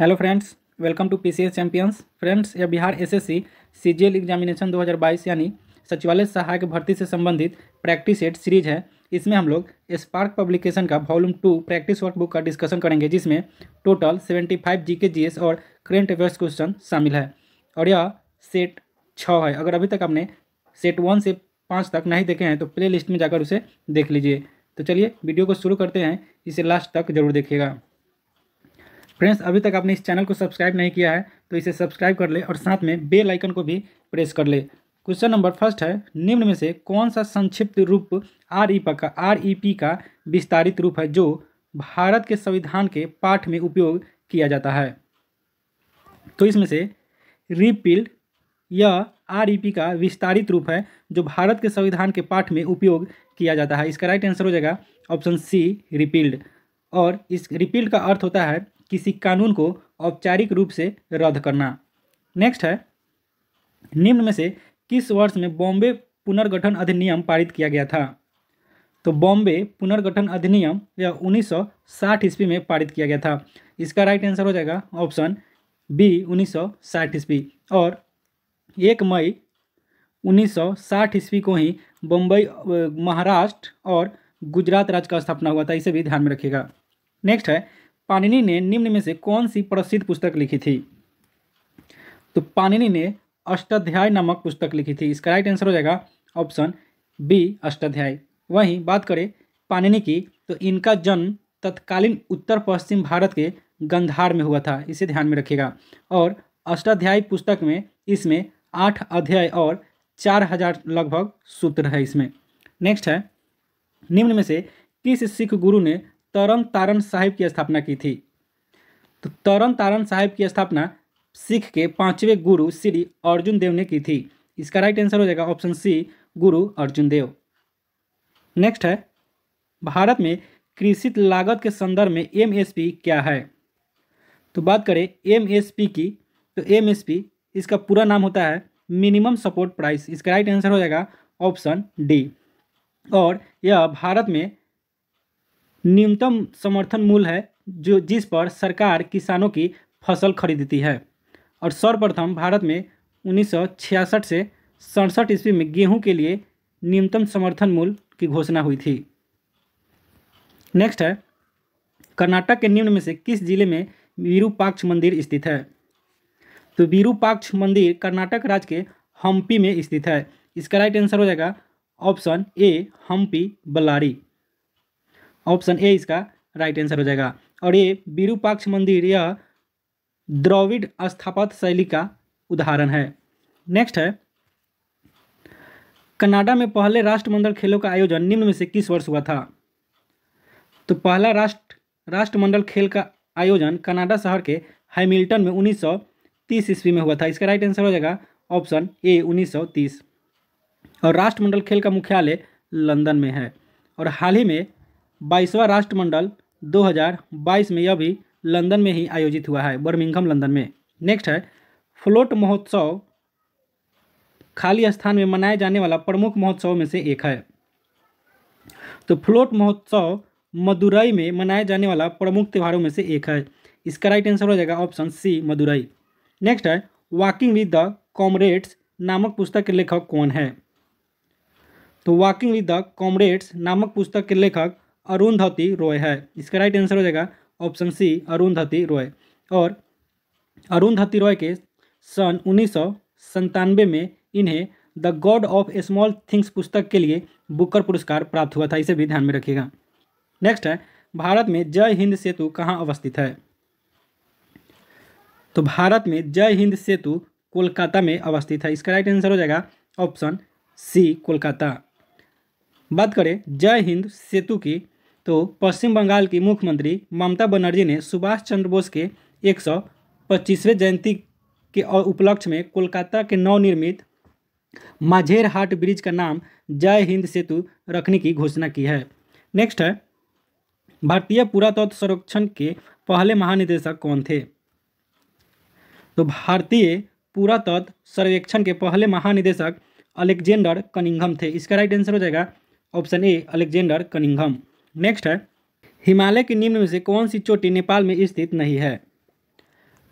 hello friends welcome to PCS champions friends यह Bihar SSC CGL examination 2022 यानी सचिवालय सहायक भर्ती से संबंधित प्रैक्टिस सेट सीरीज है इसमें हम लोग स्पार्क पब्लिकेशन का वॉल्यूम टू प्रैक्टिस वर्कबुक का डिस्कशन करेंगे जिसमें टोटल 75 के जी और करेंट अफेयर्स क्वेश्चन शामिल है और यह सेट छः है अगर अभी तक आपने सेट वन से पाँच तक नहीं देखे हैं तो प्ले लिस्ट में जाकर उसे देख लीजिए तो चलिए वीडियो को शुरू करते हैं इसे लास्ट तक जरूर देखिएगा फ्रेंड्स अभी तक आपने इस चैनल को सब्सक्राइब नहीं किया है तो इसे सब्सक्राइब कर ले और साथ में बेल आइकन को भी प्रेस कर ले क्वेश्चन नंबर फर्स्ट है निम्न में से कौन सा संक्षिप्त रूप आर ई e का आर ई पी का विस्तारित रूप है जो भारत के संविधान के पाठ में उपयोग किया जाता है तो इसमें से रिपील्ड यह पी का विस्तारित रूप है जो भारत के संविधान के पाठ में उपयोग किया जाता है इसका राइट आंसर हो जाएगा ऑप्शन सी रिपील्ड और इस रिपील्ड का अर्थ होता है किसी कानून को औपचारिक रूप से रद्द करना नेक्स्ट है निम्न में से किस वर्ष में बॉम्बे पुनर्गठन अधिनियम पारित किया गया था तो बॉम्बे पुनर्गठन अधिनियम यह 1960 ईस्वी में पारित किया गया था इसका राइट आंसर हो जाएगा ऑप्शन बी 1960 ईस्वी और एक मई 1960 ईस्वी को ही बम्बई महाराष्ट्र और गुजरात राज्य का स्थापना हुआ था इसे भी ध्यान में रखिएगा नेक्स्ट है पानिनी ने निम्न में से कौन सी प्रसिद्ध पुस्तक लिखी थी तो पानिनी ने अष्टाध्याय नामक पुस्तक लिखी थी इसका राइट आंसर हो जाएगा ऑप्शन बी अष्टाध्याय वहीं बात करें पानिनी की तो इनका जन्म तत्कालीन उत्तर पश्चिम भारत के गंधार में हुआ था इसे ध्यान में रखिएगा और अष्टाध्याय पुस्तक में इसमें आठ अध्याय और चार हजार लगभग सूत्र है इसमें नेक्स्ट है निम्न में से किस सिख गुरु ने तरन तारण साहिब की स्थापना की थी तो तरन तारण साहिब की स्थापना सिख के पांचवें गुरु श्री अर्जुन देव ने की थी इसका राइट आंसर हो जाएगा ऑप्शन सी गुरु अर्जुन देव नेक्स्ट है भारत में कृषि लागत के संदर्भ में एमएसपी क्या है तो बात करें एमएसपी की तो एमएसपी इसका पूरा नाम होता है मिनिमम सपोर्ट प्राइस इसका राइट आंसर हो जाएगा ऑप्शन डी और यह भारत में न्यूनतम समर्थन मूल्य है जो जिस पर सरकार किसानों की फसल खरीदती है और सर्वप्रथम भारत में 1966 से सड़सठ ईस्वी में गेहूं के लिए न्यूनतम समर्थन मूल्य की घोषणा हुई थी नेक्स्ट है कर्नाटक के निम्न में से किस जिले में वीरूपाक्ष मंदिर स्थित है तो वीरूपाक्ष मंदिर कर्नाटक राज्य के हम्पी में स्थित है इसका राइट आंसर हो जाएगा option A Hampi Ballari option A इसका राइट आंसर हो जाएगा और ये विरूपाक्ष मंदिर यह द्रविड स्थापत्य शैली का उदाहरण है नेक्स्ट है कनाडा में पहले राष्ट्रमंडल खेलों का आयोजन निम्न में से किस वर्ष हुआ था तो पहला राष्ट्र राष्ट्रमंडल खेल का आयोजन कनाडा शहर के हैमिल्टन में 1930 ईस्वी में हुआ था इसका राइट आंसर हो जाएगा ऑप्शन ए 1930 और राष्ट्रमंडल खेल का मुख्यालय लंदन में है और हाल ही में बाईसवा राष्ट्रमंडल 2022 में यह भी लंदन में ही आयोजित हुआ है बर्मिंघम लंदन में नेक्स्ट है फ्लोट महोत्सव खाली स्थान में मनाया जाने वाला प्रमुख महोत्सव में से एक है तो फ्लोट महोत्सव मदुरई में मनाया जाने वाला प्रमुख त्योहारों में से एक है इसका राइट आंसर हो जाएगा ऑप्शन सी मदुरई नेक्स्ट है वॉकिंग विद द कॉमरेड्स नामक पुस्तक के लेखक कौन है तो वॉकिंग विद द कॉमरेड्स नामक पुस्तक के लेखक अरुंधति रॉय है इसका राइट आंसर हो जाएगा ऑप्शन सी अरुंधति रॉय और अरुंधति रॉय के सन उन्नीस में इन्हें the god of small things पुस्तक के लिए बुकर पुरस्कार प्राप्त हुआ था इसे भी ध्यान में रखिएगा नेक्स्ट है भारत में जय हिंद सेतु कहाँ अवस्थित है तो भारत में जय हिंद सेतु कोलकाता में अवस्थित है इसका राइट आंसर हो जाएगा ऑप्शन सी कोलकाता बात करें जय हिंद सेतु की तो पश्चिम बंगाल की मुख्यमंत्री ममता बनर्जी ने सुभाष चंद्र बोस के एक सौ पच्चीसवें जयंती के उपलक्ष्य में कोलकाता के नवनिर्मित माझेर हाट ब्रिज का नाम जय हिंद सेतु रखने की घोषणा की है नेक्स्ट है भारतीय पुरातत्व संरक्षण के पहले महानिदेशक कौन थे तो भारतीय पुरातत्व सर्वेक्षण के पहले महानिदेशक अलेक्जेंडर कनिंघम थे इसका राइट आंसर हो जाएगा option A Alexander Cunningham next है हिमालय के निम्न में से कौन सी चोटी नेपाल में स्थित नहीं है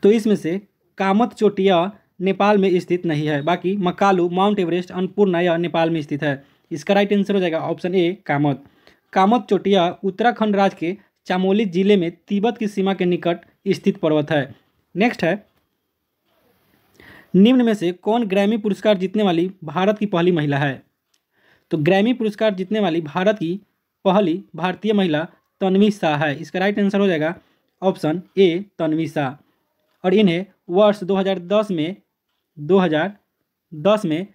तो इसमें से कामत चोटी यह नेपाल में स्थित नहीं है बाकी मकालू माउंट एवरेस्ट अन्नपूर्णा यह नेपाल में स्थित है इसका राइट आंसर हो जाएगा ऑप्शन ए कामत कामत चोटिया उत्तराखंड राज्य के चामोली जिले में तिब्बत की सीमा के निकट स्थित पर्वत है नेक्स्ट है निम्न में से कौन ग्रैमी पुरस्कार जीतने वाली भारत की पहली महिला है तो ग्रैमी पुरस्कार जीतने वाली भारत की पहली भारतीय महिला तन्वी शाह है इसका राइट आंसर हो जाएगा ऑप्शन ए तन्वी शाह और इन्हें वर्ष 2010 में 2010 में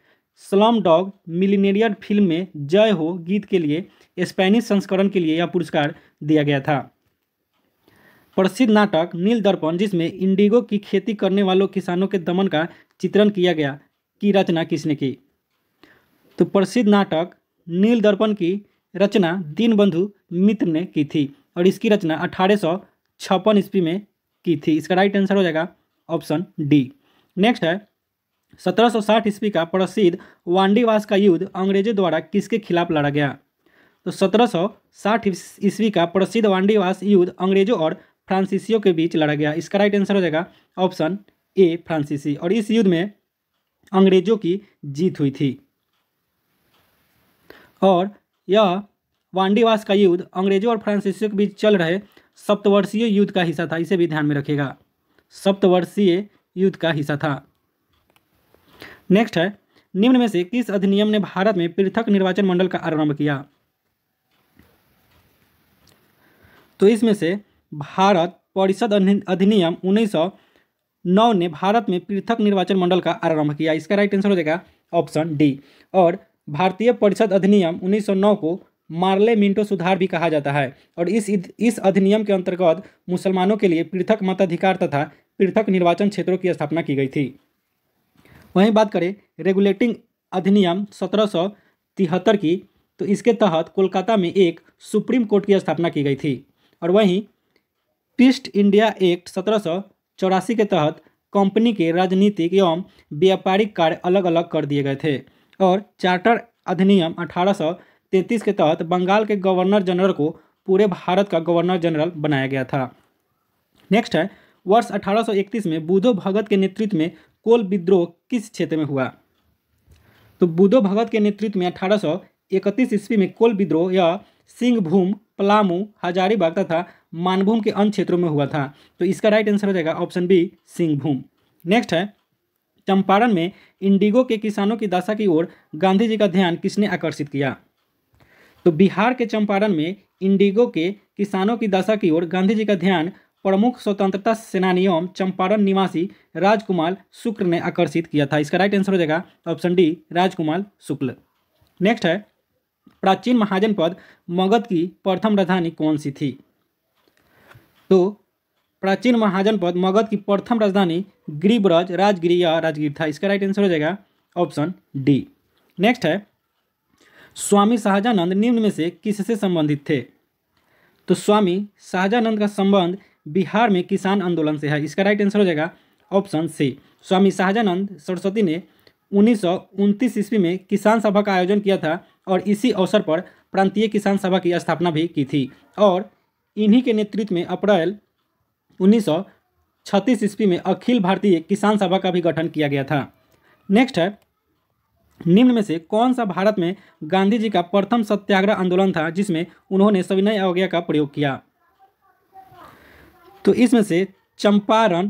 स्लम डॉग मिलीनेरियर फिल्म में जय हो गीत के लिए स्पेनिश संस्करण के लिए यह पुरस्कार दिया गया था प्रसिद्ध नाटक नील दर्पण जिसमें इंडिगो की खेती करने वालों किसानों के दमन का चित्रण किया गया की रचना किसने की तो प्रसिद्ध नाटक नील दर्पण की रचना दीनबंधु मित्र ने की थी और इसकी रचना अठारह सौ छप्पन ईस्वी में की थी इसका राइट आंसर हो जाएगा ऑप्शन डी नेक्स्ट है 1760 ईस्वी का प्रसिद्ध वांडीवास का युद्ध अंग्रेजों द्वारा किसके खिलाफ लड़ा गया तो 1760 ईस्वी का प्रसिद्ध वांडीवास युद्ध अंग्रेजों और फ्रांसीसियों के बीच लड़ा गया इसका राइट आंसर हो जाएगा ऑप्शन ए फ्रांसीसी और इस युद्ध में अंग्रेजों की जीत हुई थी और यह वांडीवास का युद्ध अंग्रेजों और फ्रांसीसियों के बीच चल रहे सप्तवर्षीय युद्ध का हिस्सा था इसे भी ध्यान में रखिएगा सप्तवर्षीय युद्ध का हिस्सा था नेक्स्ट है निम्न में से किस अधिनियम ने भारत में पृथक निर्वाचन मंडल का आरंभ किया तो इसमें से भारत परिषद अधिनियम 1909 ने भारत में पृथक निर्वाचन मंडल का आरंभ किया इसका राइट आंसर हो जाएगा ऑप्शन डी और भारतीय परिषद अधिनियम 1909 को मार्ले मिंटो सुधार भी कहा जाता है और इस इस अधिनियम के अंतर्गत मुसलमानों के लिए पृथक मताधिकार तथा पृथक निर्वाचन क्षेत्रों की स्थापना की गई थी वहीं बात करें रेगुलेटिंग अधिनियम सत्रह की तो इसके तहत कोलकाता में एक सुप्रीम कोर्ट की स्थापना की गई थी और वहीं पीस्ट इंडिया एक्ट सत्रह के तहत कंपनी के राजनीतिक एवं व्यापारिक कार्य अलग अलग कर दिए गए थे और चार्टर अधिनियम 1833 के तहत बंगाल के गवर्नर जनरल को पूरे भारत का गवर्नर जनरल बनाया गया था नेक्स्ट है वर्ष 1831 में बुधो भगत के नेतृत्व में कोल विद्रोह किस क्षेत्र में हुआ तो बुधो भगत के नेतृत्व में 1831 ईस्वी में कोल विद्रोह यह सिंहभूम पलामू हजारीबाग तथा मानभूम के अन्य क्षेत्रों में हुआ था तो इसका राइट आंसर हो जाएगा ऑप्शन बी सिंहभूम नेक्स्ट है चंपारण में इंडिगो के किसानों की दशा की ओर गांधी जी का ध्यान किसने आकर्षित किया तो बिहार के चंपारण में इंडिगो के किसानों की दशा की ओर गांधी जी का ध्यान प्रमुख स्वतंत्रता सेनानी एवं चंपारण निवासी राजकुमार शुक्ल ने आकर्षित किया था इसका राइट आंसर हो जाएगा option D Rajkumar Shukla next है प्राचीन महाजन पद मगध की प्रथम राजधानी कौन सी थी तो प्राचीन महाजनपद मगध की प्रथम राजधानी गिरिब्रज राजगिर या राजगीर था इसका राइट आंसर हो जाएगा ऑप्शन डी नेक्स्ट है स्वामी शाहजानंद निम्न में से किससे संबंधित थे तो स्वामी शाहजानंद का संबंध बिहार में किसान आंदोलन से है इसका राइट आंसर हो जाएगा ऑप्शन सी स्वामी शाहजानंद सरस्वती ने उन्नीस ईस्वी में किसान सभा का आयोजन किया था और इसी अवसर पर प्रांतीय किसान सभा की स्थापना भी की थी और इन्हीं के नेतृत्व में अप्रैल उन्नीस छत्तीस ईस्वी में अखिल भारतीय किसान सभा का भी गठन किया गया था नेक्स्ट है निम्न में से कौन सा भारत में गांधी जी का प्रथम सत्याग्रह आंदोलन था जिसमें उन्होंने सविनय अवज्ञा का प्रयोग किया तो इसमें से चंपारण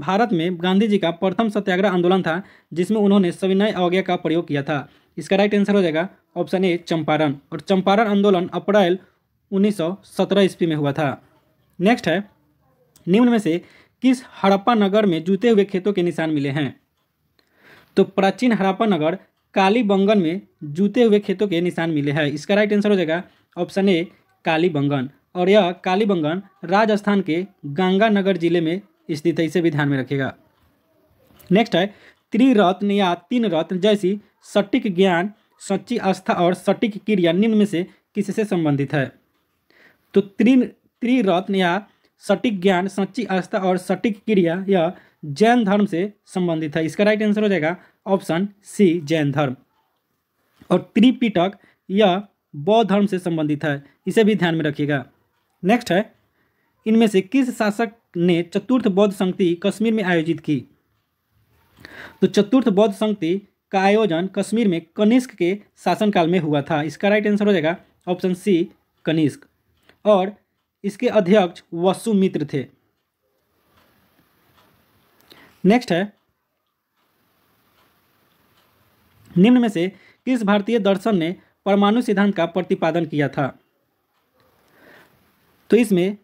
भारत में गांधी जी का प्रथम सत्याग्रह आंदोलन था जिसमें उन्होंने सविनय अवज्ञा का प्रयोग किया था इसका राइट आंसर हो जाएगा ऑप्शन ए चंपारण और चंपारण आंदोलन अप्रैल 1917 ईस्वी में हुआ था नेक्स्ट है निम्न में से किस हड़प्पा नगर में जूते हुए खेतों के निशान मिले हैं तो प्राचीन हड़प्पा नगर कालीबंगन में जूते हुए खेतों के निशान मिले हैं इसका राइट आंसर हो जाएगा ऑप्शन ए कालीबंगन और यह कालीबंगन राजस्थान के गंगानगर जिले में स्थित है इसे भी ध्यान में रखिएगा नेक्स्ट है त्रिरत्न या तीन रत्न जैसी सटीक ज्ञान सच्ची आस्था और सटीक क्रिया निम्न में से किससे संबंधित है तो त्रि त्रिरत्न या सटीक ज्ञान सच्ची आस्था और सटीक क्रिया यह जैन धर्म से संबंधित है इसका राइट आंसर हो जाएगा ऑप्शन सी जैन धर्म और त्रिपिटक यह बौद्ध धर्म से संबंधित है इसे भी ध्यान में रखिएगा नेक्स्ट है इनमें से किस शासक ने चतुर्थ बौद्ध संगति कश्मीर में आयोजित की तो चतुर्थ बौद्ध संगति का आयोजन कश्मीर में कनिष्क के शासनकाल में हुआ था इसका राइट आंसर हो जाएगा ऑप्शन सी कनिष्क और इसके अध्यक्ष वसु मित्र थे नेक्स्ट है निम्न में से किस भारतीय दर्शन ने परमाणु सिद्धांत का प्रतिपादन किया था तो इसमें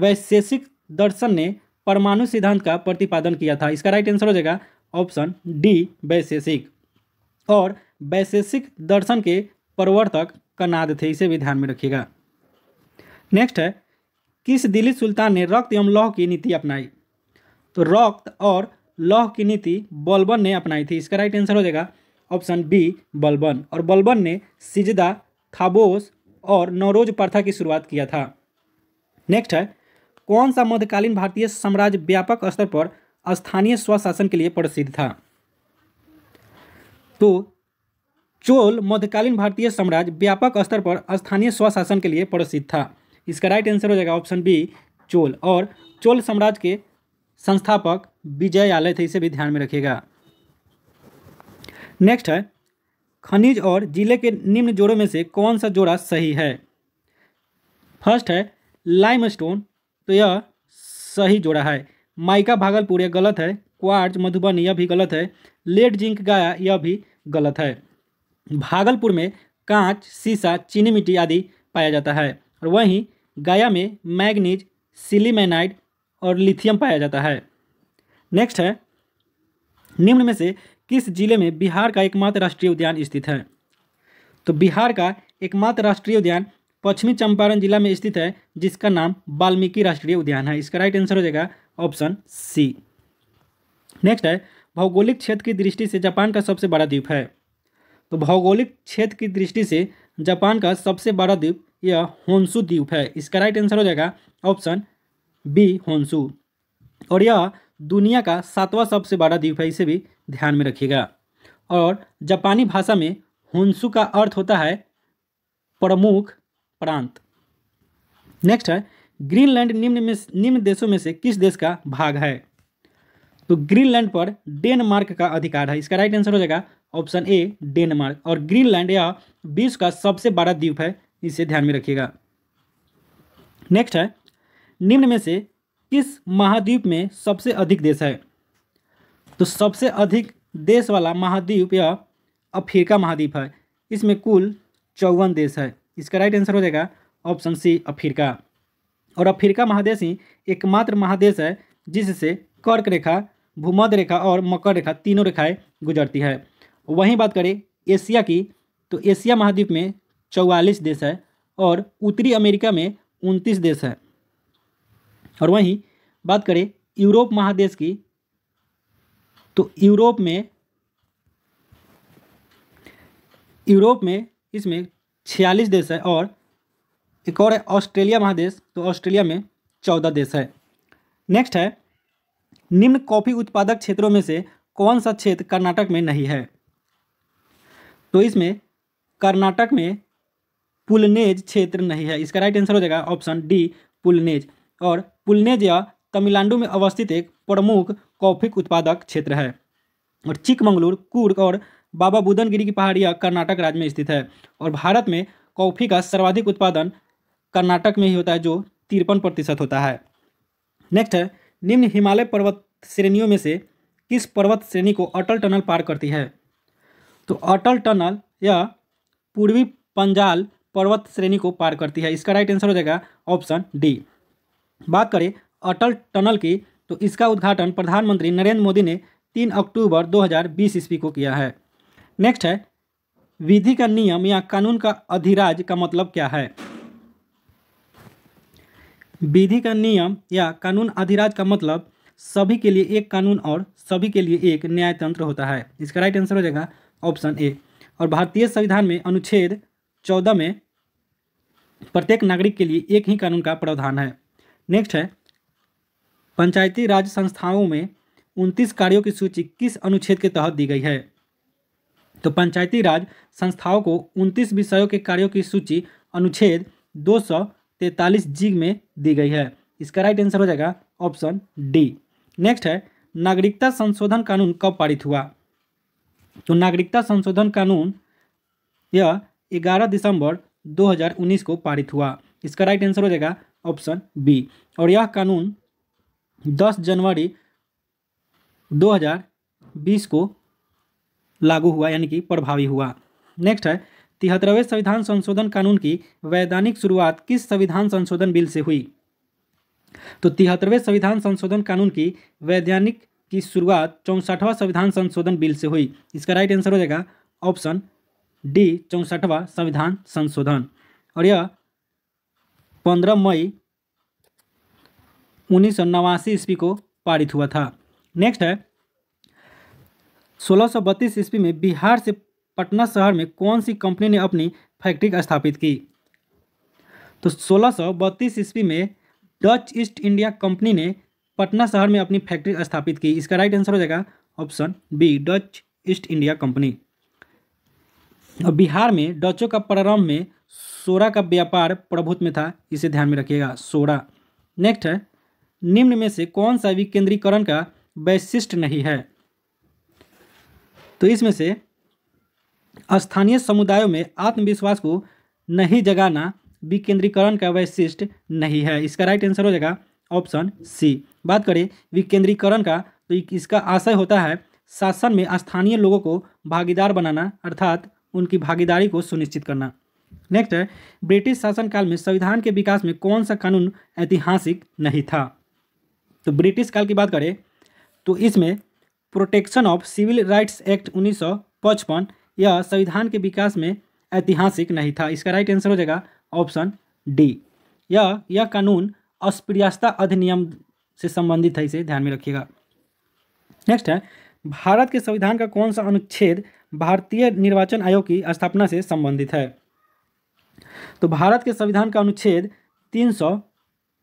वैशेषिक दर्शन ने परमाणु सिद्धांत का प्रतिपादन किया था इसका राइट आंसर हो जाएगा ऑप्शन डी वैशेषिक और वैशेषिक दर्शन के प्रवर्तक कनाद थे इसे भी ध्यान में रखिएगा नेक्स्ट है किस दिल्ली सुल्तान ने रक्त एवं लौह की नीति अपनाई तो रक्त और लौह की नीति बलबन ने अपनाई थी इसका राइट आंसर हो जाएगा ऑप्शन बी बलबन और बलबन ने सिजदा थाबोस और नवरोज प्रथा की शुरुआत किया था नेक्स्ट है कौन सा मध्यकालीन भारतीय साम्राज्य व्यापक स्तर पर स्थानीय स्वशासन के लिए प्रसिद्ध था तो चोल मध्यकालीन भारतीय साम्राज्य व्यापक स्तर पर स्थानीय स्वशासन के लिए प्रसिद्ध था इसका राइट आंसर हो जाएगा ऑप्शन बी चोल और चोल साम्राज्य के संस्थापक विजयालय थे इसे भी ध्यान में रखिएगा नेक्स्ट है खनिज और जिले के निम्न जोड़ों में से कौन सा जोड़ा सही है फर्स्ट है लाइमस्टोन तो यह सही जोड़ा है माइका भागलपुर यह गलत है क्वार्ज मधुबनी यह भी गलत है लेड जिंक गाया यह भी गलत है भागलपुर में कांच सीसा चीनी मिट्टी आदि पाया जाता है और वहीं गाया में मैग्नीज सिलीमेनाइड और लिथियम पाया जाता है नेक्स्ट है निम्न में से किस जिले में बिहार का एकमात्र राष्ट्रीय उद्यान स्थित है तो बिहार का एकमात्र राष्ट्रीय उद्यान पश्चिमी चंपारण जिला में स्थित है जिसका नाम वाल्मीकि राष्ट्रीय उद्यान है इसका राइट आंसर हो जाएगा ऑप्शन सी नेक्स्ट है भौगोलिक क्षेत्र की दृष्टि से जापान का सबसे बड़ा द्वीप है तो भौगोलिक क्षेत्र की दृष्टि से जापान का सबसे बड़ा द्वीप यह होंसू द्वीप है इसका राइट आंसर हो जाएगा ऑप्शन बी होंसू और यह दुनिया का सातवां सबसे बड़ा द्वीप है इसे भी ध्यान में रखिएगा और जापानी भाषा में होंसू का अर्थ होता है प्रमुख प्रांत नेक्स्ट है ग्रीनलैंड निम्न में निम्न देशों में से किस देश का भाग है तो ग्रीनलैंड पर डेनमार्क का अधिकार है इसका राइट आंसर हो जाएगा ऑप्शन ए डेनमार्क और ग्रीनलैंड यह विश्व का सबसे बड़ा द्वीप है इसे ध्यान में रखिएगा नेक्स्ट है निम्न में से किस महाद्वीप में सबसे अधिक देश है तो सबसे अधिक देश वाला महाद्वीप यह अफ्रीका महाद्वीप है इसमें कुल चौवन देश है इसका राइट आंसर हो जाएगा ऑप्शन सी अफ्रीका और अफ्रीका महादेश ही एकमात्र महादेश है जिससे कर्क रेखा भूमध्य रेखा और मकर रेखा तीनों रेखाएं गुजरती है वहीं बात करें एशिया की तो एशिया महाद्वीप में चौवालीस देश है और उत्तरी अमेरिका में उनतीस देश है और वहीं बात करें यूरोप महादेश की तो यूरोप में यूरोप में इसमें छियालीस देश है और एक और है ऑस्ट्रेलिया महादेश तो ऑस्ट्रेलिया में चौदह देश है नेक्स्ट है निम्न कॉफ़ी उत्पादक क्षेत्रों में से कौन सा क्षेत्र कर्नाटक में नहीं है तो इसमें कर्नाटक में पुलनेज क्षेत्र नहीं है इसका राइट आंसर हो जाएगा ऑप्शन डी पुलनेज और पुलनेज यह तमिलनाडु में अवस्थित एक प्रमुख कॉफी उत्पादक क्षेत्र है और चिकमंगलूर कुर्ग और बाबा बुदनगिरी की पहाड़ियाँ कर्नाटक राज्य में स्थित है और भारत में कॉफ़ी का सर्वाधिक उत्पादन कर्नाटक में ही होता है जो तिरपन प्रतिशत होता है नेक्स्ट है निम्न हिमालय पर्वत श्रेणियों में से किस पर्वत श्रेणी को अटल टनल पार करती है तो अटल टनल यह पूर्वी पंजाल पर्वत श्रेणी को पार करती है इसका राइट आंसर हो जाएगा ऑप्शन डी बात करें अटल टनल की तो इसका उद्घाटन प्रधानमंत्री नरेंद्र मोदी ने तीन अक्टूबर 2020 ईस्वी को किया है नेक्स्ट है विधि का नियम या कानून का अधिराज का मतलब क्या है विधि का नियम या कानून अधिराज का मतलब सभी के लिए एक कानून और सभी के लिए एक न्यायतंत्र होता है इसका राइट आंसर हो जाएगा ऑप्शन ए और भारतीय संविधान में अनुच्छेद चौदह में प्रत्येक नागरिक के लिए एक ही कानून का प्रावधान है नेक्स्ट है पंचायती राज संस्थाओं में उनतीस कार्यों की सूची किस अनुच्छेद के तहत दी गई है तो पंचायती राज संस्थाओं को उनतीस विषयों के कार्यों की सूची अनुच्छेद दो सौ तैतालीस जी में दी गई है इसका राइट आंसर हो जाएगा ऑप्शन डी नेक्स्ट है नागरिकता संशोधन कानून कब पारित हुआ तो नागरिकता संशोधन कानून यह ग्यारह दिसंबर 2019 को पारित हुआ इसका राइट आंसर हो जाएगा ऑप्शन बी और यह कानून 10 जनवरी 2020 को लागू हुआ यानी कि प्रभावी हुआ नेक्स्ट है तिहत्तरवें संविधान संशोधन कानून की वैधानिक शुरुआत किस संविधान संशोधन बिल से हुई तो तिहत्तरवें संविधान संशोधन कानून की वैधानिक की शुरुआत चौंसठवां संविधान संशोधन बिल से हुई इसका राइट आंसर हो जाएगा ऑप्शन डी चौंसठवा संविधान संशोधन और यह पंद्रह मई उन्नीस सौ नवासी ईस्वी को पारित हुआ था नेक्स्ट है सोलह सौ बत्तीस ईस्वी में बिहार से पटना शहर में कौन सी कंपनी ने अपनी फैक्ट्री स्थापित की तो सोलह सौ बत्तीस ईस्वी में डच ईस्ट इंडिया कंपनी ने पटना शहर में अपनी फैक्ट्री स्थापित की इसका राइट आंसर हो जाएगा option B Dutch East India company अब बिहार में डचों का प्रारंभ में सोरा का व्यापार प्रभुत्व में था इसे ध्यान में रखिएगा सोरा नेक्स्ट है निम्न में से कौन सा विकेंद्रीकरण का वैशिष्ट नहीं है तो इसमें से स्थानीय समुदायों में आत्मविश्वास को नहीं जगाना विकेंद्रीकरण का वैशिष्ट नहीं है इसका राइट आंसर हो जाएगा ऑप्शन सी बात करें विकेंद्रीकरण का तो इसका आशय होता है शासन में स्थानीय लोगों को भागीदार बनाना अर्थात उनकी भागीदारी को सुनिश्चित करना नेक्स्ट है ब्रिटिश शासनकाल में संविधान के विकास में कौन सा कानून ऐतिहासिक नहीं था तो ब्रिटिश काल की बात करें तो इसमें protection of civil rights act उन्नीस यह संविधान के विकास में ऐतिहासिक नहीं था इसका राइट आंसर हो जाएगा ऑप्शन डी यह यह कानून अस्पृश्यता अधिनियम से संबंधित है इसे ध्यान में रखिएगा नेक्स्ट है भारत के संविधान का कौन सा अनुच्छेद भारतीय निर्वाचन आयोग की स्थापना से संबंधित है तो भारत के संविधान का अनुच्छेद तीन सौ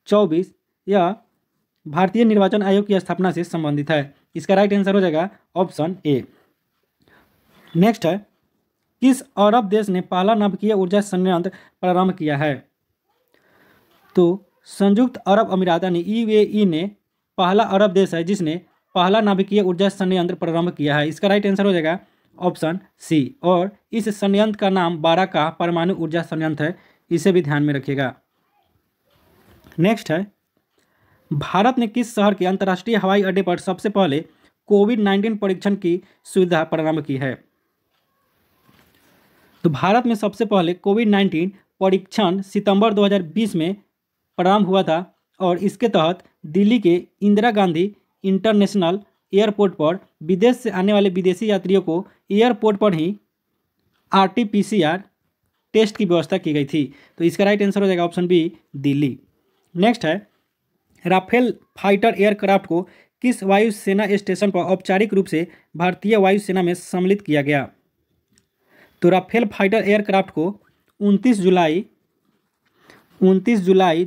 चौबीस यह भारतीय निर्वाचन आयोग की स्थापना से संबंधित है इसका राइट आंसर हो जाएगा ऑप्शन ए नेक्स्ट है किस अरब देश ने पहला नवकीय ऊर्जा संयंत्र प्रारंभ किया है तो संयुक्त अरब अमीरात यानी ई ने पहला अरब देश है जिसने पहला नाभिकीय ऊर्जा संयंत्र प्रारंभ किया है इसका राइट आंसर हो जाएगा ऑप्शन सी और इस संयंत्र का नाम बारह का परमाणु ऊर्जा संयंत्र है इसे भी ध्यान में रखिएगा नेक्स्ट है भारत ने किस शहर के अंतर्राष्ट्रीय हवाई अड्डे पर सबसे पहले कोविड नाइन्टीन परीक्षण की सुविधा प्रारंभ की है तो भारत में सबसे पहले कोविड नाइन्टीन परीक्षण सितंबर 2020 में प्रारंभ हुआ था और इसके तहत दिल्ली के इंदिरा गांधी इंटरनेशनल एयरपोर्ट पर विदेश से आने वाले विदेशी यात्रियों को एयरपोर्ट पर ही आरटीपीसीआर टेस्ट की व्यवस्था की गई थी तो इसका राइट आंसर हो जाएगा ऑप्शन बी दिल्ली नेक्स्ट है राफेल फाइटर एयरक्राफ्ट को किस वायुसेना स्टेशन पर औपचारिक रूप से भारतीय वायुसेना में सम्मिलित किया गया तो राफेल फाइटर एयरक्राफ्ट को 29 जुलाई 29 जुलाई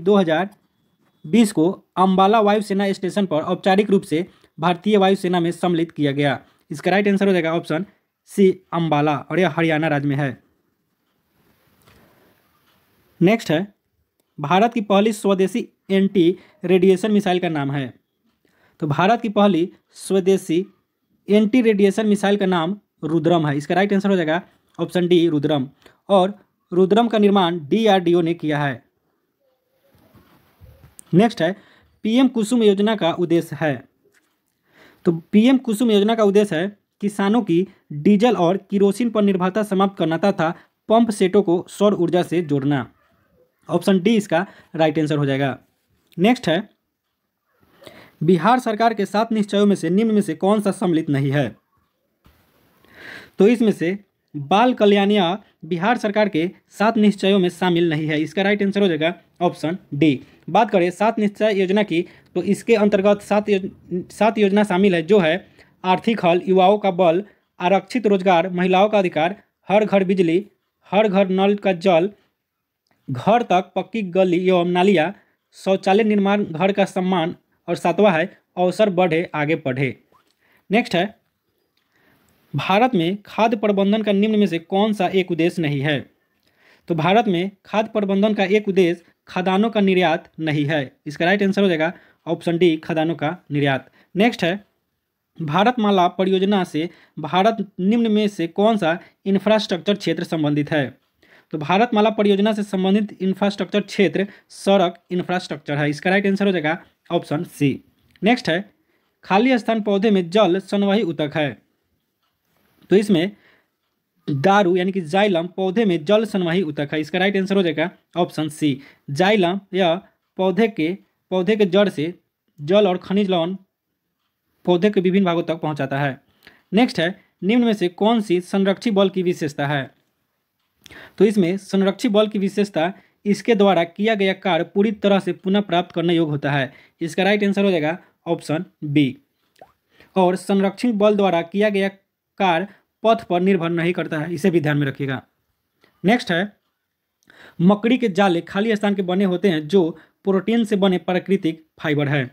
बीस को अम्बाला वायुसेना स्टेशन पर औपचारिक रूप से भारतीय वायुसेना में सम्मिलित किया गया इसका राइट आंसर हो जाएगा ऑप्शन सी अम्बाला और यह हरियाणा राज्य में है नेक्स्ट है भारत की पहली स्वदेशी एंटी रेडिएशन मिसाइल का नाम है तो भारत की पहली स्वदेशी एंटी रेडिएशन मिसाइल का नाम रुद्रम है इसका राइट आंसर हो जाएगा ऑप्शन डी रुद्रम और रुद्रम का निर्माण डीआरडीओ ने किया है नेक्स्ट है पीएम कुसुम योजना का उद्देश्य है तो पीएम कुसुम योजना का उद्देश्य है किसानों की डीजल और किरोसिन पर निर्भरता समाप्त करना तथा पंप सेटों को सौर ऊर्जा से जोड़ना ऑप्शन डी इसका राइट आंसर हो जाएगा नेक्स्ट है बिहार सरकार के सात निश्चयों में से निम्न में से कौन सा सम्मिलित नहीं है तो इसमें से बाल कल्याणिया बिहार सरकार के सात निश्चयों में शामिल नहीं है इसका राइट आंसर हो जाएगा ऑप्शन डी बात करें सात निश्चय योजना की तो इसके अंतर्गत सात योज, सात योजना शामिल है जो है आर्थिक हल युवाओं का बल आरक्षित रोजगार महिलाओं का अधिकार हर घर बिजली हर घर नल का जल घर तक पक्की गली एवं नालियाँ शौचालय निर्माण घर का सम्मान और सातवा है अवसर बढ़े आगे बढ़े नेक्स्ट है भारत में खाद्य प्रबंधन का निम्न में से कौन सा एक उद्देश्य नहीं है तो भारत में खाद्य प्रबंधन का एक उद्देश्य खदानों का निर्यात नहीं है इसका राइट आंसर हो जाएगा ऑप्शन डी खदानों का निर्यात नेक्स्ट है भारतमाला परियोजना से भारत निम्न में से कौन सा इंफ्रास्ट्रक्चर क्षेत्र संबंधित है तो भारतमाला परियोजना से संबंधित इंफ्रास्ट्रक्चर क्षेत्र सड़क इंफ्रास्ट्रक्चर है इसका राइट आंसर हो जाएगा ऑप्शन सी नेक्स्ट है खाली स्थान पौधे में जल सनवाही उतक है तो इसमें दारू यानी कि जाइलम पौधे में जल सनवाही उतक है इसका राइट आंसर हो जाएगा ऑप्शन सी जाइलम या पौधे के पौधे के जड़ से जल और खनिज लवण पौधे के विभिन्न भागों तक पहुंचाता है नेक्स्ट है निम्न में से कौन सी संरक्षी बल की विशेषता है तो इसमें संरक्षी बल की विशेषता इसके द्वारा किया गया कार्य पूरी तरह से पुनः प्राप्त करने योग्य होता है इसका राइट आंसर हो जाएगा ऑप्शन बी और संरक्षित बल द्वारा किया गया कार्य पथ पर निर्भर नहीं करता है इसे भी ध्यान में रखिएगा नेक्स्ट है मकड़ी के जाले खाली स्थान के बने होते हैं जो प्रोटीन से बने प्राकृतिक फाइबर है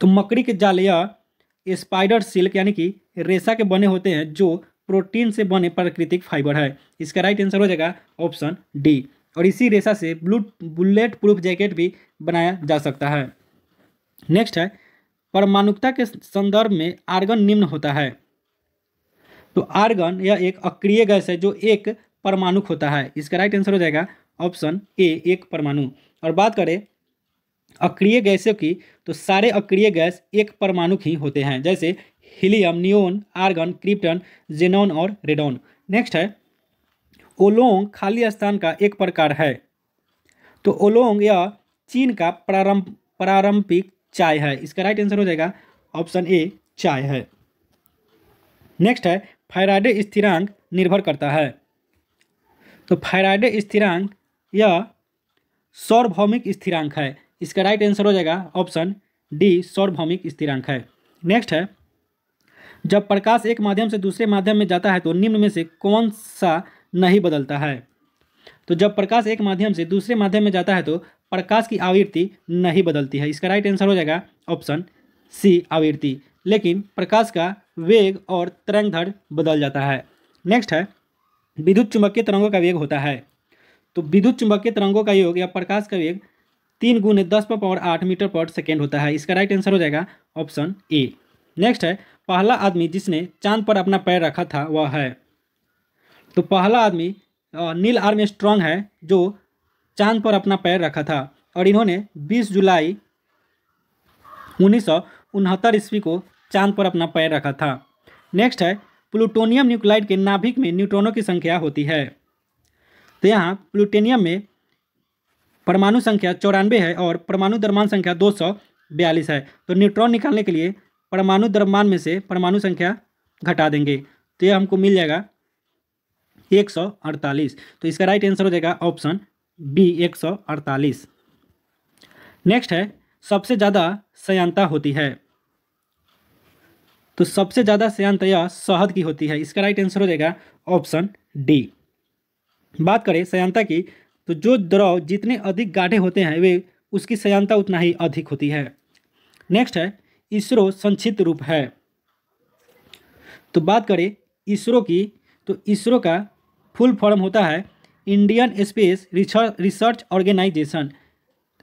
तो मकड़ी के जाल या स्पाइडर सिल्क यानी कि रेशा के बने होते हैं जो प्रोटीन से बने प्राकृतिक फाइबर है इसका राइट आंसर हो जाएगा ऑप्शन डी और इसी रेशा से ब्लू बुलेट प्रूफ जैकेट भी बनाया जा सकता है नेक्स्ट है परमाणुकता के संदर्भ में आर्गन निम्न होता है तो आर्गन यह एक अक्रिय गैस है जो एक परमाणु होता है इसका राइट आंसर हो जाएगा ऑप्शन ए एक परमाणु और बात करें अक्रिय गैसों की तो सारे अक्रिय गैस एक परमाणु ही होते हैं जैसे helium neon argon krypton xenon और रेडोन नेक्स्ट है ओलोंग खाली स्थान का एक प्रकार है तो ओलोंग यह चीन का प्रारंभ प्रारंभिक चाय है इसका राइट आंसर हो जाएगा ऑप्शन ए चाय है नेक्स्ट है फायराइडे स्थिरांक निर्भर करता है तो फायराइडे स्थिरांक यह सौरभौमिक स्थिरांक है इसका राइट आंसर हो जाएगा ऑप्शन डी सौरभौमिक स्थिरांक है नेक्स्ट है जब प्रकाश एक माध्यम से दूसरे माध्यम में जाता है तो निम्न में से कौन सा नहीं बदलता है तो जब प्रकाश एक माध्यम से दूसरे माध्यम में जाता है तो प्रकाश की आवृत्ति नहीं बदलती है इसका राइट आंसर हो जाएगा ऑप्शन सी आवृत्ति लेकिन प्रकाश का वेग और तरंग बदल जाता है नेक्स्ट है विद्युत चुंबकीय तरंगों का वेग होता है तो विद्युत चुंबकीय तरंगों का योग या प्रकाश का वेग तीन गुने दस पर पावर आठ मीटर पर सेकेंड होता है इसका राइट आंसर हो जाएगा ऑप्शन ए नेक्स्ट है पहला आदमी जिसने चांद पर अपना पैर रखा था वह है तो पहला आदमी नील आर्म स्ट्रॉन्ग है जो चांद पर अपना पैर रखा था और इन्होंने 20 जुलाई उन्नीस ईस्वी को चांद पर अपना पैर रखा था नेक्स्ट है प्लूटोनियम न्यूक्लाइड के नाभिक में न्यूट्रॉनों की संख्या होती है तो यहाँ प्लूटेनियम में परमाणु संख्या चौरानवे है और परमाणु द्रमान संख्या दो सौ बयालीस है तो न्यूट्रॉन निकालने के लिए परमाणु दरमान में से परमाणु संख्या घटा देंगे तो यह हमको मिल जाएगा एक सौ अड़तालीस तो इसका राइट आंसर हो जाएगा ऑप्शन बी एक सौ अड़तालीस नेक्स्ट है सबसे ज़्यादा सयानता होती है तो सबसे ज़्यादा सयांतया तो शहद की होती है इसका राइट आंसर हो जाएगा ऑप्शन डी बात करें सयानता की तो जो द्रव जितने अधिक गाढ़े होते हैं वे उसकी सयानता उतना ही अधिक होती है नेक्स्ट है इसरो संक्षिप्त रूप है तो बात करें इसरो की तो इसरो का फुल फॉर्म होता है इंडियन स्पेस रिसर्च ऑर्गेनाइजेशन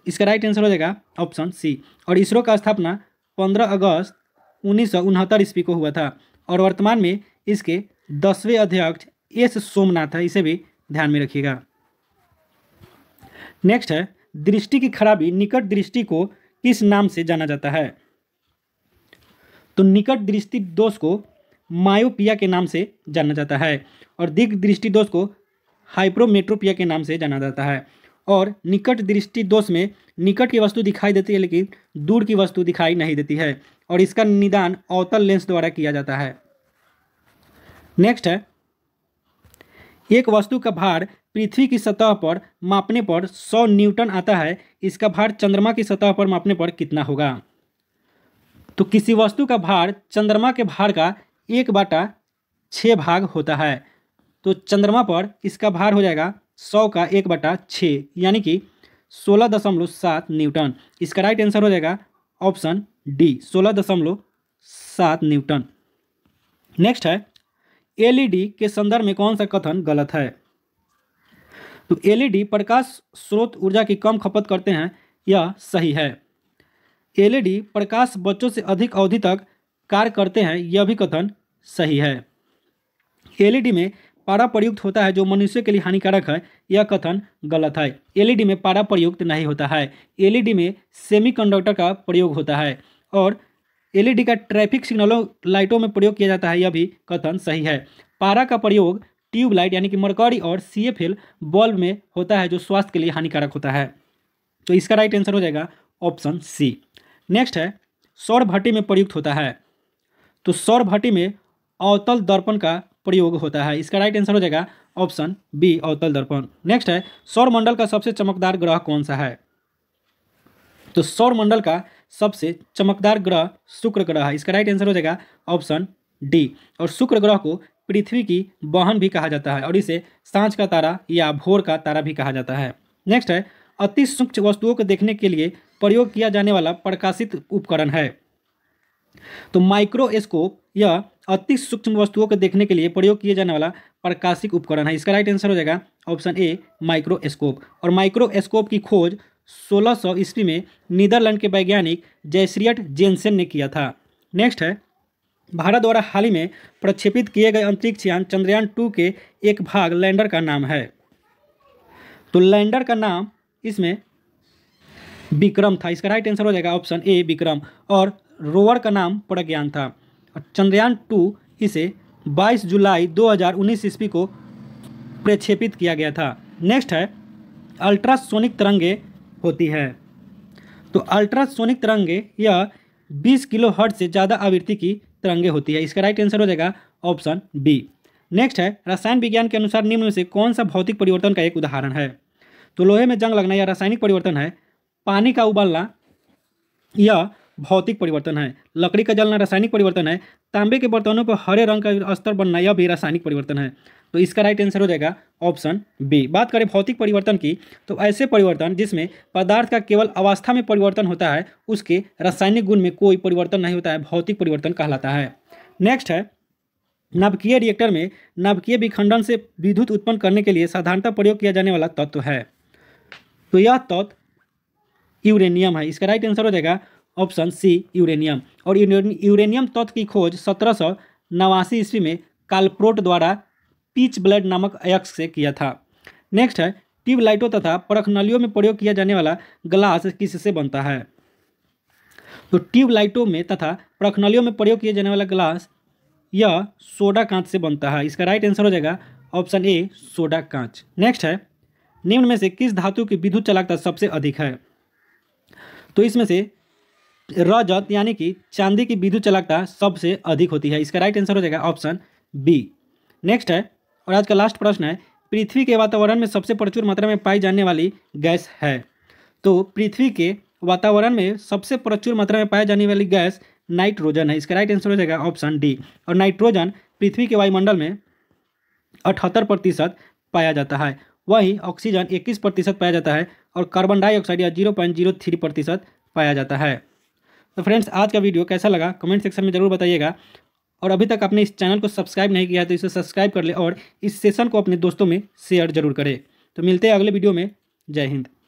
इसका राइट आंसर हो जाएगा ऑप्शन सी और इसरो का स्थापना 15 अगस्त उन्नीस ईस्वी को हुआ था और वर्तमान में इसके दसवें अध्यक्ष एस सोमनाथ है इसे भी ध्यान में रखिएगा नेक्स्ट है दृष्टि की खराबी निकट दृष्टि को किस नाम से जाना जाता है तो निकट दृष्टि दोष को मायोपिया के नाम से जाना जाता है और दिग्ध दृष्टि दोष को हाइप्रोमेट्रोपिया के नाम से जाना जाता है और निकट दृष्टि दोष में निकट की वस्तु दिखाई देती है लेकिन दूर की वस्तु दिखाई नहीं देती है और इसका निदान अवतल लेंस द्वारा किया जाता है नेक्स्ट है एक वस्तु का भार पृथ्वी की सतह पर मापने पर 100 न्यूटन आता है इसका भार चंद्रमा की सतह पर मापने पर कितना होगा तो किसी वस्तु का भार चंद्रमा के भार का एक बाटा छः भाग होता है तो चंद्रमा पर इसका भार हो जाएगा सौ का एक बटा छः यानी कि सोलह दशमलव सात न्यूटन इसका राइट आंसर हो जाएगा ऑप्शन डी सोलह दशमलव सात न्यूटन नेक्स्ट है एलईडी e के संदर्भ में कौन सा कथन गलत है तो एलईडी e प्रकाश स्रोत ऊर्जा की कम खपत करते हैं यह सही है एलईडी e प्रकाश बच्चों से अधिक अवधि तक कार्य करते हैं यह भी कथन सही है एलईडी में पारा प्रयुक्त होता है जो मनुष्य के लिए हानिकारक है यह कथन गलत है एलईडी e में पारा प्रयुक्त नहीं होता है एलईडी e में सेमीकंडक्टर का प्रयोग होता है और एलईडी e का ट्रैफिक सिग्नलों लाइटों में प्रयोग किया जाता है यह भी कथन सही है पारा का प्रयोग ट्यूबलाइट यानी कि मरकरी और सी बल्ब में होता है जो स्वास्थ्य के लिए हानिकारक होता है तो इसका राइट आंसर हो जाएगा ऑप्शन सी नेक्स्ट है सौर भट्टी में प्रयुक्त होता है तो सौर भट्टी में अवतल दर्पण का प्रयोग होता है इसका राइट आंसर हो जाएगा ऑप्शन बी अवतल दर्पण नेक्स्ट है सौरमंडल का सबसे चमकदार ग्रह कौन सा है तो सौरमंडल का सबसे चमकदार ग्रह शुक्र ग्रह है इसका राइट आंसर हो जाएगा ऑप्शन डी और शुक्र ग्रह को पृथ्वी की बहन भी कहा जाता है और इसे सांझ का तारा या भोर का तारा भी कहा जाता है नेक्स्ट है अति सूक्ष्म वस्तुओं को देखने के लिए प्रयोग किया जाने वाला प्रकाशित उपकरण है तो माइक्रोस्कोप यह अति सूक्ष्म वस्तुओं को देखने के लिए प्रयोग किया जाने वाला प्रकाशिक उपकरण है इसका राइट आंसर हो जाएगा ऑप्शन ए माइक्रोस्कोप और माइक्रोस्कोप की खोज 1600 सौ ईस्वी में नीदरलैंड के वैज्ञानिक जैसरियट जेनसेन ने किया था नेक्स्ट है भारत द्वारा हाल ही में प्रक्षेपित किए गए अंतरिक्ष यान चंद्रयान टू के एक भाग लैंडर का नाम है तो लैंडर का नाम इसमें विक्रम था इसका राइट आंसर हो जाएगा ऑप्शन ए विक्रम और रोवर का नाम प्रज्ञान था चंद्रयान टू इसे 22 जुलाई 2019 ईस्वी को प्रक्षेपित किया गया था नेक्स्ट है अल्ट्रासोनिक तरंगे होती है तो अल्ट्रासोनिक तरंगे यह 20 किलो हर्ट से ज़्यादा आवृत्ति की तरंगे होती है इसका राइट आंसर हो जाएगा ऑप्शन बी नेक्स्ट है रसायन विज्ञान के अनुसार निम्न में से कौन सा भौतिक परिवर्तन का एक उदाहरण है तो लोहे में जंग लगना या रासायनिक परिवर्तन है पानी का उबालना यह भौतिक परिवर्तन है लकड़ी का जलना रासायनिक परिवर्तन है तांबे के बर्तनों पर हरे रंग का स्तर बनना यह भी रासायनिक परिवर्तन है तो इसका राइट आंसर हो जाएगा ऑप्शन बी बात करें भौतिक परिवर्तन की तो ऐसे परिवर्तन जिसमें पदार्थ का केवल अवस्था में परिवर्तन होता है उसके रासायनिक गुण में कोई परिवर्तन नहीं होता है भौतिक परिवर्तन कहलाता है नेक्स्ट है नवकीय रिएक्टर में नवकीय विखंडन से विद्युत उत्पन्न करने के लिए साधारणतः प्रयोग किया जाने वाला तत्व है तो यह तत्व यूरेनियम है इसका राइट आंसर हो जाएगा ऑप्शन सी यूरेनियम और यूरेनियम तत्व की खोज सत्रह सौ नवासी ईस्वी में कालप्रोट द्वारा पीच ब्लड नामक अयक्ष से किया था नेक्स्ट है ट्यूबलाइटों तथा परखनलियों में प्रयोग किया जाने वाला ग्लास किससे बनता है तो ट्यूबलाइटों में तथा परखनलियों में प्रयोग किया जाने वाला ग्लास यह सोडा कांच से बनता है इसका राइट आंसर हो जाएगा ऑप्शन ए सोडा कांच नेक्स्ट है निम्न में से किस धातु की विद्युत चालकता सबसे अधिक है तो इसमें से रजत यानी कि चांदी की विद्युत चालकता सबसे अधिक होती है इसका राइट आंसर हो जाएगा ऑप्शन बी नेक्स्ट है और आज का लास्ट प्रश्न है पृथ्वी के वातावरण में सबसे प्रचुर मात्रा में पाई जाने वाली गैस है तो पृथ्वी के वातावरण में सबसे प्रचुर मात्रा में पाई जाने वाली गैस नाइट्रोजन है इसका राइट आंसर हो जाएगा ऑप्शन डी और नाइट्रोजन पृथ्वी के वायुमंडल में अठहत्तर प्रतिशत पाया जाता है वहीं ऑक्सीजन इक्कीस प्रतिशत पाया जाता है और कार्बन डाइऑक्साइड या जीरो पॉइंट जीरो थ्री प्रतिशत पाया जाता है तो फ्रेंड्स आज का वीडियो कैसा लगा कमेंट सेक्शन में ज़रूर बताइएगा और अभी तक आपने इस चैनल को सब्सक्राइब नहीं किया है तो इसे सब्सक्राइब कर ले और इस सेशन को अपने दोस्तों में शेयर जरूर करें तो मिलते हैं अगले वीडियो में जय हिंद